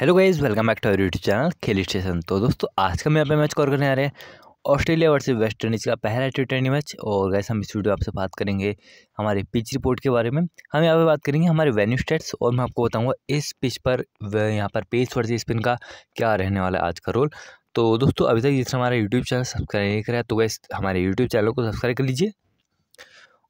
hello guys welcome back to our YouTube channel Khel station तो दोस्तों आज का मैं यहाँ पे मैच कॉल करने आ रहे हैं ऑस्ट्रेलिया वर्सेस वेस्ट इंडीज़ का पहला टी ट्वेंटी मैच और गैस हम इस वीडियो आपसे बात करेंगे हमारे पिच रिपोर्ट के बारे में हम यहाँ पे बात करेंगे हमारे वेन्यू स्टेट्स और मैं आपको बताऊँगा इस पिच पर यहाँ पर पेस वर्सेज स्पिन का क्या रहने वाला है आज का रोल तो दोस्तों अभी तक जिसने हमारा यूट्यूब चैनल सब्सक्राइब नहीं करा तो वैसे हमारे यूट्यूब चैनल को सब्सक्राइब कर लीजिए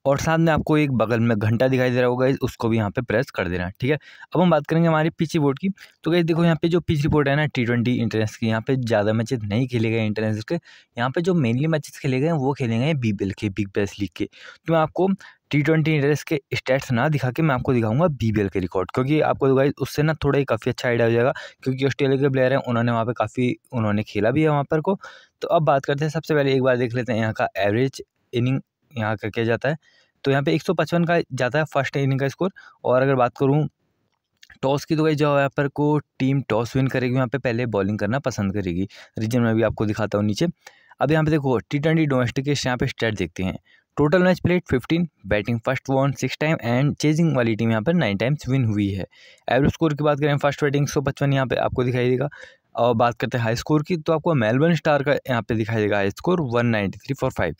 और साथ में आपको एक बगल में घंटा दिखाई दे रहा होगा उसको भी यहाँ पे प्रेस कर देना ठीक है अब हम बात करेंगे हमारी पिच रिपोर्ट की तो गई देखो यहाँ पे जो पिच रिपोर्ट है ना टी ट्वेंटी इंटरनेस की यहाँ पे ज़्यादा मैचेस नहीं खेले गए इंटरनेशनल के यहाँ पे जो मेनली मैचेस खेले गए हैं वो खेले गए बी बी के बिग बैस लीग के तो मैं आपको टी ट्वेंटी इंटरनेस के स्टेट्स ना दिखा के मैं आपको दिखाऊंगा बी के रिकॉर्ड क्योंकि आपको गाइज तो उससे ना थोड़ा ही काफ़ी अच्छा आइडिया हो जाएगा क्योंकि ऑस्ट्रेलिया के प्लेयर हैं उन्होंने वहाँ पे काफ़ी उन्होंने खेला भी है वहाँ पर को तो अब बात करते हैं सबसे पहले एक बार देख लेते हैं यहाँ का एवरेज इनिंग यहाँ का किया जाता है तो यहाँ पे 155 का जाता है फर्स्ट इनिंग का स्कोर और अगर बात करूँ टॉस की तो भाई जो यहाँ पर को टीम टॉस विन करेगी यहाँ पे पहले बॉलिंग करना पसंद करेगी रीजन में भी आपको दिखाता हूँ नीचे अब यहाँ पे देखो टी ट्वेंटी डोमेस्टिक यहाँ पे स्टेट देखते हैं total match played fifteen batting first one six time and chasing वाली टीम यहाँ पर नाइन टाइम्स विन हुई है एवरेज स्कोर की बात करें फर्स्ट बैटिंग सौ पचपन यहाँ पर आपको दिखाई देगा और बात करते हैं हाई स्कोर की तो आपको मेलबर्न स्टार का यहाँ पे दिखाई देगा high score one ninety three four five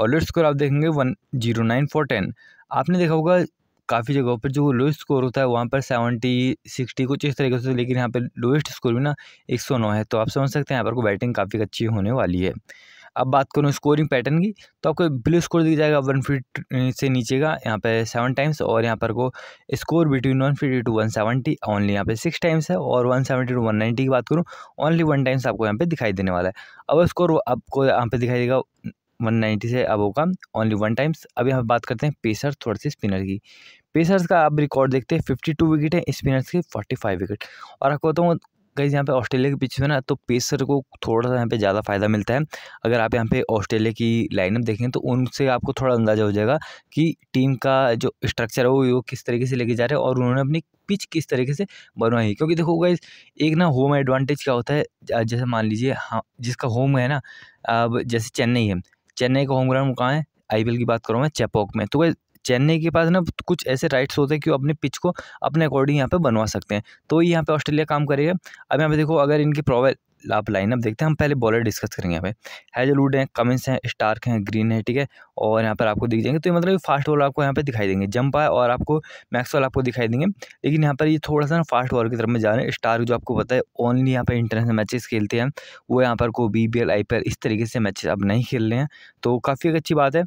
और लोएस्ट स्कोर आप देखेंगे one zero nine four ten आपने देखा होगा काफ़ी जगहों पर जो लोएस्ट स्कोर होता है वहाँ पर सेवेंटी सिक्सटी कुछ इस तरीके से लेकिन यहाँ पर लोएस्ट स्कोर भी ना एक सौ नौ है तो आप समझ सकते हैं यहाँ पर को बैटिंग काफ़ी अच्छी होने वाली है अब बात करूँ स्कोरिंग पैटर्न की तो आपको ब्लू स्कोर दिख जाएगा वन फिफ्ट से नीचे का यहाँ पे सेवन टाइम्स और यहाँ पर को score between one fifty two one seventy only यहाँ पे सिक्स टाइम्स है और one seventy two one ninety की बात करूँ ओनली वन टाइम्स आपको यहाँ पे दिखाई देने वाला है अब स्कोर आपको यहाँ पे दिखाई देगा वन नाइन्टी से अब होगा ओनली वन टाइम्स अब यहाँ बात करते हैं पेसर थोड़े से स्पिनर की पेसर्स का आप रिकॉर्ड देखते हैं फिफ्टी टू विकेट है स्पिनर्स के 45 फाइव विकेट और आपको बताऊँ गाइज यहाँ पे ऑस्ट्रेलिया के पिच में ना तो पेसर को थोड़ा सा यहाँ पे ज़्यादा फ़ायदा मिलता है अगर आप यहाँ पे ऑस्ट्रेलिया की लाइनअप देखें तो उनसे आपको थोड़ा अंदाज़ा हो जाएगा कि टीम का जो स्ट्रक्चर है वो, वो किस तरीके से लेके जा रहे हैं और उन्होंने अपनी पिच किस तरीके से बनवाई है क्योंकि देखो गाइज एक ना होम एडवांटेज क्या होता है जैसे मान लीजिए हाँ जिसका होम है ना अब जैसे चेन्नई है चेन्नई का होम ग्राउंड कहाँ है आई की बात करूँ मैं चैपॉक में तो वह चेन्नई के पास ना कुछ ऐसे राइट्स होते हैं कि वो अपने पिच को अपने अकॉर्डिंग यहाँ पे बनवा सकते हैं तो ये यहाँ पे ऑस्ट्रेलिया काम करेगा अब यहाँ पे देखो अगर इनकी प्रोवेल आप लाइनअप देखते हैं हम पहले बॉलर डिस्कस करेंगे यहाँ पे हैजलवुड हैं कमिंस हैं स्टार्क हैं ग्रीन है ठीक है और यहाँ पर आपको दिख जाएंगे तो ये मतलब फास्ट बॉल आपको यहाँ पे दिखाई देंगे जंप आए और आपको मैक्स वाल आपको दिखाई देंगे लेकिन यहाँ पर ये थोड़ा सा ना फास्ट बॉल की तरफ में जा रहे हैं स्टार्क जो आपको पता है ओनली यहाँ पर इंटरनेशनल मैचेस खेलते हैं वो यहाँ पर को B L I P L इस तरीके से मैचेस अब नहीं खेल रहे हैं तो काफ़ी एक अच्छी बात है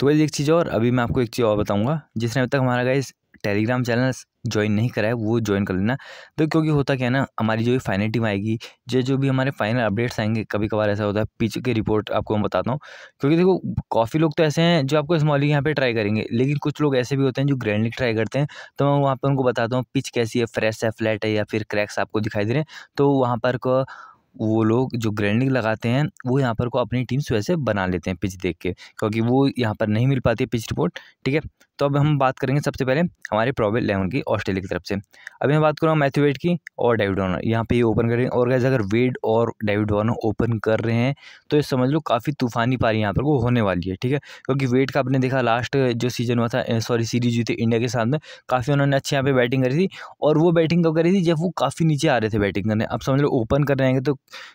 तो वैसे एक चीज़ और अभी मैं आपको एक चीज़ और बताऊँगा जिसने अभी तक हमारा गाइस टेलीग्राम चैनल ज्वाइन नहीं करा है वो ज्वाइन कर लेना तो क्योंकि होता क्या है ना हमारी जो भी फाइनल टीम आएगी जो जो भी हमारे फाइनल अपडेट्स आएंगे कभी कभार ऐसा होता है पिच की रिपोर्ट आपको मैं बताता हूँ क्योंकि देखो काफ़ी लोग तो ऐसे हैं जो आपको स्मॉल लीग यहाँ पे ट्राई करेंगे लेकिन कुछ लोग ऐसे भी होते हैं जो ग्रैंड लीग ट्राई करते हैं तो मैं वहाँ पर उनको बताता हूँ पिच कैसी है फ्रेश है फ्लैट है या फिर क्रैक्स आपको दिखाई दे रहे हैं तो वहाँ पर वो लोग जो ग्रैंडिंग लगाते हैं वो यहाँ पर को अपनी टीम्स वैसे बना लेते हैं पिच देख के क्योंकि वो यहाँ पर नहीं मिल पाती है पिच रिपोर्ट ठीक है तो अब हम बात करेंगे सबसे पहले हमारे प्रॉब्लम लेवन की ऑस्ट्रेलिया की तरफ से अभी मैं बात कर रहा हूँ मैथ्यू वेड की और डेविड वार्नर यहाँ पे ये ओपन कर रहे हैं और गैस अगर वेड और डेविड वार्नर ओपन कर रहे हैं तो ये समझ लो काफ़ी तूफानी पारी यहाँ पर वो होने वाली है ठीक है क्योंकि वेड का आपने देखा लास्ट जो सीजन हुआ था सॉरी सीरीज हुई थी इंडिया के सामने काफ़ी उन्होंने अच्छे यहाँ पर बैटिंग करी थी और वो बैटिंग कब करी थी जब वो काफ़ी नीचे आ रहे थे बैटिंग करने अब समझ लो ओपन कर रहे हैं तो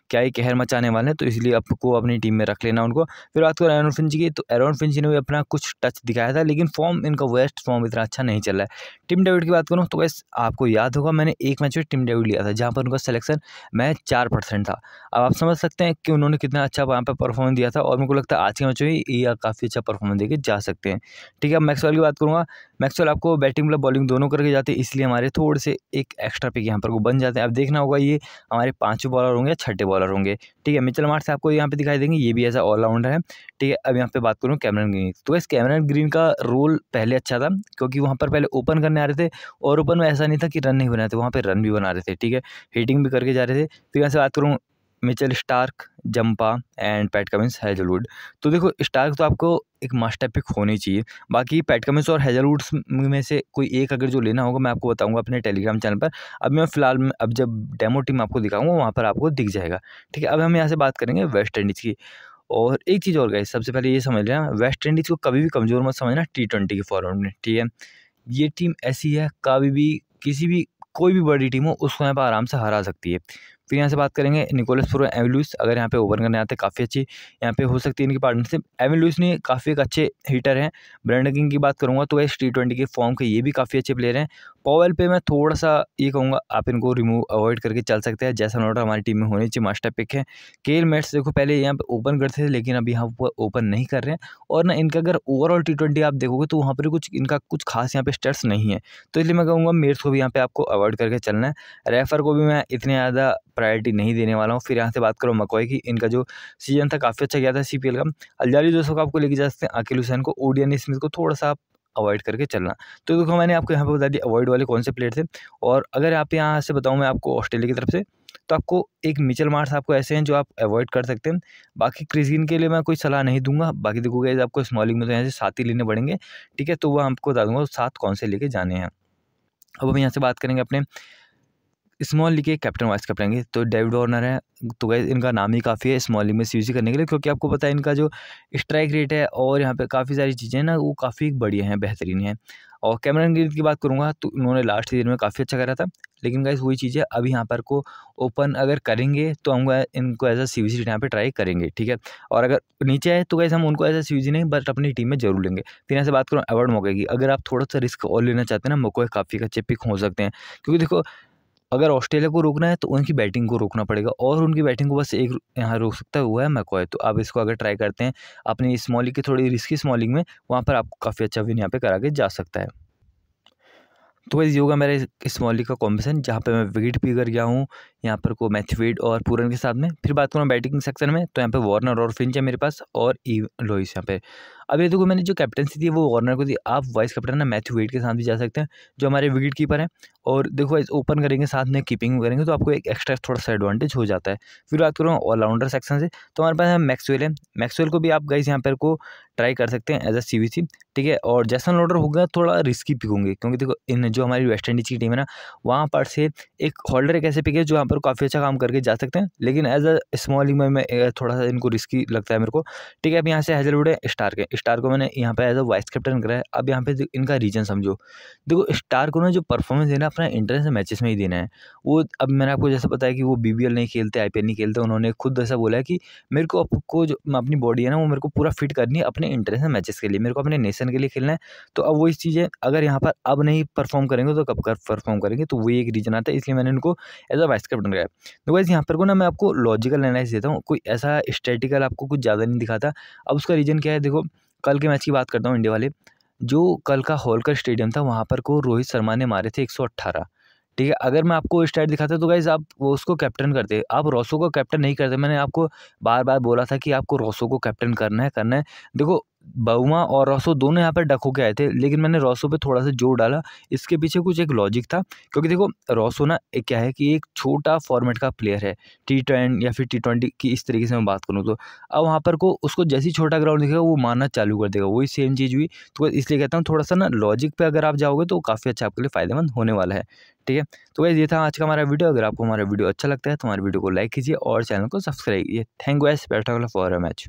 क्या ही कहर मचाने वाले हैं तो इसलिए आपको अपनी टीम में रख लेना उनको फिर बात करो एरोन फिंच की तो एरोन फिंच ने भी अपना कुछ टच दिखाया था लेकिन फॉर्म उनका वेस्ट फॉर्म इतना अच्छा नहीं चल रहा है टीम डेविड की बात करूँ तो वैसे आपको याद होगा मैंने एक मैच में टीम डेविड लिया था जहाँ पर उनका सिलेक्शन मैच चार परसेंट था अब आप समझ सकते हैं कि उन्होंने कितना अच्छा वहाँ पर परफॉर्मेंस दिया था और मेरे को लगता है आज के मैच में ये काफ़ी अच्छा परफॉर्मेंस देकर जा सकते हैं ठीक है अब मैक्सवेल की बात करूँगा मैक्सवेल आपको बैटिंग मतलब बॉलिंग दोनों करके जाते हैं इसलिए हमारे थोड़े से एक एक्स्ट्रा पिक यहाँ पर वो बन जाते हैं अब देखना होगा ये हमारे पाँचों बॉलर होंगे या छठे बॉलर होंगे ठीक है मिचल मार्ट से आपको यहाँ पर दिखाई देंगे ये भी ऐसा ऑलराउंडर है ठीक है अब यहाँ पर बात करूँ कैमरन ग्रीन तो इस कैमरन ग्रीन का रोल पहले पहले अच्छा था क्योंकि वहाँ पर पहले ओपन करने आ रहे थे और ओपन में ऐसा नहीं था कि रन नहीं बना थे वहाँ पर रन भी बना रहे थे ठीक है हीटिंग भी करके जा रहे थे फिर यहाँ से बात करूँ Mitchell Starc Zampa and Pat Cummins Hazlewood तो देखो स्टार्क तो आपको एक मास्टर पिक होनी चाहिए बाकी पैट कमिंस और हैजलवुड्स में से कोई एक अगर जो लेना होगा मैं आपको बताऊंगा अपने टेलीग्राम चैनल पर अब मैं फ़िलहाल अब जब डेमो टीम आपको दिखाऊंगा वहाँ पर आपको दिख जाएगा ठीक है अब हम यहाँ से बात करेंगे वेस्ट इंडीज़ की और एक चीज़ और गई सबसे पहले ये समझ लेना वेस्ट इंडीज़ को कभी भी कमज़ोर मत समझना टी ट्वेंटी के फॉर्मेट में ठीक है ये टीम ऐसी है कभी भी किसी भी कोई भी बड़ी टीम हो उसको यहाँ पर आराम से हरा सकती है फिर यहाँ से बात करेंगे निकोलस फ्रो एवन लुइस अगर यहाँ पे ओपन करने आते हैं काफ़ी अच्छी यहाँ पे हो सकती है इनकी पार्टनरशिप एवन लुइस ने काफ़ी एक अच्छे हीटर हैं ब्रांड किंग की बात करूँगा तो इस टी ट्वेंटी के फॉर्म के ये भी काफ़ी अच्छे प्लेयर हैं पॉवेल पे मैं थोड़ा सा ये कहूँगा आप इनको रिमूव अवॉइड करके चल सकते हैं जैसा नोटर हमारी टीम में होनी चाहिए मास्टर पिक है केल मेट्स देखो पहले यहाँ पर ओपन करते थे लेकिन अब यहाँ पर ओपन नहीं कर रहे हैं और ना इनका अगर ओवरऑल टी ट्वेंटी आप देखोगे तो वहाँ पर कुछ इनका कुछ खास यहाँ पर स्टेट्स नहीं है तो इसलिए मैं कहूँगा मेट्स को भी यहाँ पर आपको अवॉइड करके चलना है रेफर को भी मैं इतने ज़्यादा प्रायोरिटी नहीं देने वाला हूँ फिर यहाँ से बात करो मकोई की इनका जो सीजन था काफ़ी अच्छा गया था सी का अलजारी को आपको लेके जा सकते हैं अकेल हुसैन को ओडियन स्मिथ को थोड़ा सा अवॉइड करके चलना तो देखो मैंने आपको यहाँ पर बता दिया अवॉइड वाले कौन से प्लेयर थे और अगर आप यहाँ से बताऊँ मैं आपको ऑस्ट्रेलिया की तरफ से तो आपको एक मिचल मार्स आपको ऐसे हैं जो आप अवॉइड कर सकते हैं बाकी क्रिजगिन के लिए मैं कोई सलाह नहीं दूंगा बाकी देखो गए आपको स्मॉलिंग में तो यहाँ से सात ही लेने पड़ेंगे ठीक है तो वह आपको बता दूंगा सात कौन से लेके जाने हैं अब हम यहाँ से बात करेंगे अपने स्मॉल लीग के कैप्टन वाइस कैप्टन के तो डेविड वार्नर है तो गए इनका नाम ही काफ़ी है स्मॉल लीग में सी करने के लिए क्योंकि आपको पता है इनका जो स्ट्राइक रेट है और यहाँ पे काफ़ी सारी चीज़ें हैं ना वो काफ़ी बढ़िया हैं बेहतरीन हैं और कैमरन ग्रीन की बात करूँगा तो उन्होंने लास्ट सीजन में काफ़ी अच्छा करा था लेकिन गैस वही चीज़ है अभी यहाँ पर को ओपन अगर करेंगे तो हम इनको एज अ सी वी यहाँ पर ट्राई करेंगे ठीक है और अगर नीचे आए तो गैस हम उनको एज अ सी नहीं बट अपनी टीम में जरूर लेंगे फिर यहाँ से बात करूँ अवार्ड मौके की अगर आप थोड़ा सा रिस्क और लेना चाहते हैं ना मौके काफ़ी अच्छे पिक हो सकते हैं क्योंकि देखो अगर ऑस्ट्रेलिया को रोकना है तो उनकी बैटिंग को रोकना पड़ेगा और उनकी बैटिंग को बस एक यहाँ रोक सकता है वो है मैकॉय तो आप इसको अगर ट्राई करते हैं अपनी स्मॉलिंग की थोड़ी रिस्की स्मॉलिंग में वहाँ पर आपको काफ़ी अच्छा विन यहाँ पर करा के जा सकता है तो वैसे ये होगा मेरा इस का कॉम्बिनेशन जहाँ पर मैं विकेट पी कर गया हूँ यहाँ पर को मैथ्यूड और पूरन के साथ में फिर बात करूँ बैटिंग सेक्शन में तो यहाँ पर वार्नर और फिंच है मेरे पास और ई लोइस यहाँ पे अब ये देखो मैंने जो कैप्टनसी थी वो वार्नर को दी आप वाइस कैप्टन ना मैथ्यू वेड के साथ भी जा सकते हैं जो हमारे विकेट कीपर हैं और देखो इस ओपन करेंगे साथ में कीपिंग करेंगे तो आपको एक एक्स्ट्रा थोड़ा सा एडवांटेज हो जाता है फिर बात करूँ ऑलराउंडर सेक्शन से तो हमारे पास मैक्सवेल है मैक्सवेल को भी आप गाइस यहाँ पर को ट्राई कर सकते हैं एज अ सी ठीक है और जैसन लॉडर होगा थोड़ा रिस्की पिक होंगे क्योंकि देखो इन जो हमारी वेस्ट इंडीज़ की टीम है ना वहाँ पर से एक होल्डर एक ऐसे पिक है जो यहाँ पर पर काफ़ी अच्छा काम करके जा सकते हैं लेकिन एज अ स्मॉल लीग में मैं थोड़ा सा इनको रिस्की लगता है मेरे को ठीक है अब यहाँ से हैजल उड़े स्टार के स्टार को मैंने यहाँ पे एज अ वाइस कैप्टन करा है अब यहाँ पे इनका रीजन समझो देखो स्टार को ना जो परफॉर्मेंस देना अपना इंटरेस्ट मैचेस में ही देना है वो अब मैंने आपको जैसे बताया कि वो बी नहीं खेलते आई नहीं खेलते उन्होंने खुद ऐसा बोला है कि मेरे को आपको जो अपनी बॉडी है ना वो मेरे को पूरा फिट करनी है अपने इंटरनेशनल मैचेस के लिए मेरे को अपने नेशन के लिए खेलना है तो अब वही चीज़ें अगर यहाँ पर अब नहीं परफॉर्म करेंगे तो कब कर परफॉर्म करेंगे तो वही एक रीज़न आता है इसलिए मैंने इनको एज अ वाइस कैप्टन बन गया तो वैसे यहाँ पर को ना मैं आपको लॉजिकल एनालिसिस देता हूँ कोई ऐसा स्टेटिकल आपको कुछ ज़्यादा नहीं दिखाता अब उसका रीज़न क्या है देखो कल के मैच की बात करता हूँ इंडिया वाले जो कल का होलकर स्टेडियम था वहाँ पर को रोहित शर्मा ने मारे थे एक ठीक है अगर मैं आपको स्टार्ट दिखाता तो गाइज़ आप वो उसको कैप्टन करते आप रोसो को कैप्टन नहीं करते मैंने आपको बार बार बोला था कि आपको रोसो को कैप्टन करना है करना है देखो बहुमा और रॉसो दोनों यहाँ पर डक होकर आए थे लेकिन मैंने रॉसो पे थोड़ा सा जोर डाला इसके पीछे कुछ एक लॉजिक था क्योंकि देखो रोसो ना एक क्या है कि एक छोटा फॉर्मेट का प्लेयर है टी टेन या फिर टी ट्वेंटी की इस तरीके से मैं बात करूँ तो अब वहाँ पर को उसको जैसी छोटा ग्राउंड दिखेगा वो मारना चालू कर देगा वही सेम चीज़ हुई तो इसलिए कहता हूँ थोड़ा सा ना लॉजिक पर अगर आप जाओगे तो काफ़ी अच्छा आपके लिए फ़ायदेमंद होने वाला है ठीक है तो वैसे ये था आज का हमारा वीडियो अगर आपको हमारा वीडियो अच्छा लगता है तो हमारे वीडियो को लाइक कीजिए और चैनल को सब्सक्राइब कीजिए थैंक यू एस बैठा फॉर अ मैच